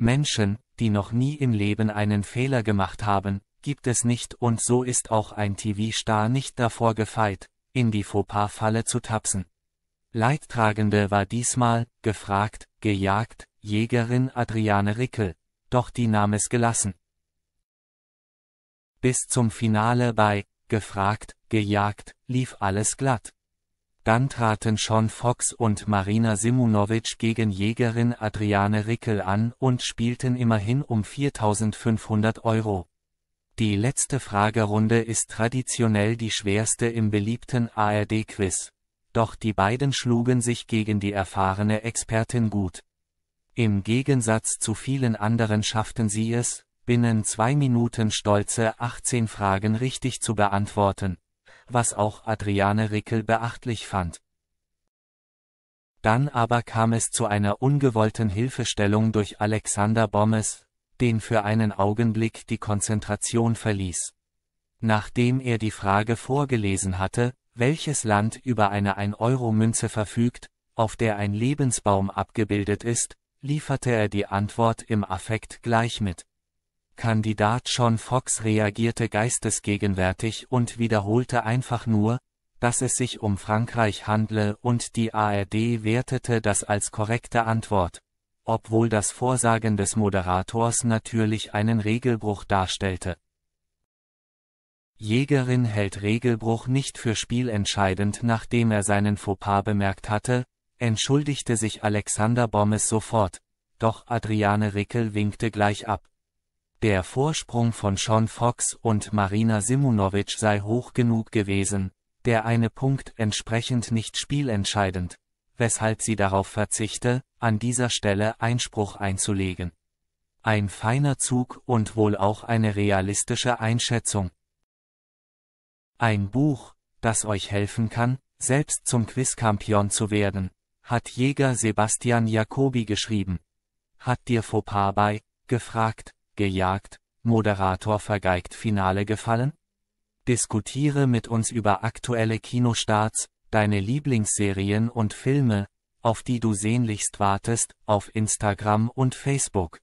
Menschen, die noch nie im Leben einen Fehler gemacht haben, gibt es nicht und so ist auch ein TV-Star nicht davor gefeit, in die Fauxpas-Falle zu tapsen. Leidtragende war diesmal, gefragt, gejagt, Jägerin Adriane Rickel, doch die nahm es gelassen. Bis zum Finale bei, gefragt, gejagt, lief alles glatt. Dann traten Sean Fox und Marina Simunovic gegen Jägerin Adriane Rickel an und spielten immerhin um 4500 Euro. Die letzte Fragerunde ist traditionell die schwerste im beliebten ARD-Quiz. Doch die beiden schlugen sich gegen die erfahrene Expertin gut. Im Gegensatz zu vielen anderen schafften sie es, binnen zwei Minuten stolze 18 Fragen richtig zu beantworten was auch Adriane Rickel beachtlich fand. Dann aber kam es zu einer ungewollten Hilfestellung durch Alexander Bommes, den für einen Augenblick die Konzentration verließ. Nachdem er die Frage vorgelesen hatte, welches Land über eine 1-Euro-Münze verfügt, auf der ein Lebensbaum abgebildet ist, lieferte er die Antwort im Affekt gleich mit. Kandidat John Fox reagierte geistesgegenwärtig und wiederholte einfach nur, dass es sich um Frankreich handle und die ARD wertete das als korrekte Antwort, obwohl das Vorsagen des Moderators natürlich einen Regelbruch darstellte. Jägerin hält Regelbruch nicht für spielentscheidend nachdem er seinen Fauxpas bemerkt hatte, entschuldigte sich Alexander Bommes sofort, doch Adriane Rickel winkte gleich ab. Der Vorsprung von Sean Fox und Marina Simunovic sei hoch genug gewesen, der eine Punkt entsprechend nicht spielentscheidend, weshalb sie darauf verzichte, an dieser Stelle Einspruch einzulegen. Ein feiner Zug und wohl auch eine realistische Einschätzung. Ein Buch, das euch helfen kann, selbst zum Quizkampion zu werden, hat Jäger Sebastian Jacobi geschrieben. Hat dir Fauxpas bei, gefragt, gejagt, Moderator vergeigt Finale gefallen? Diskutiere mit uns über aktuelle Kinostarts, deine Lieblingsserien und Filme, auf die du sehnlichst wartest, auf Instagram und Facebook.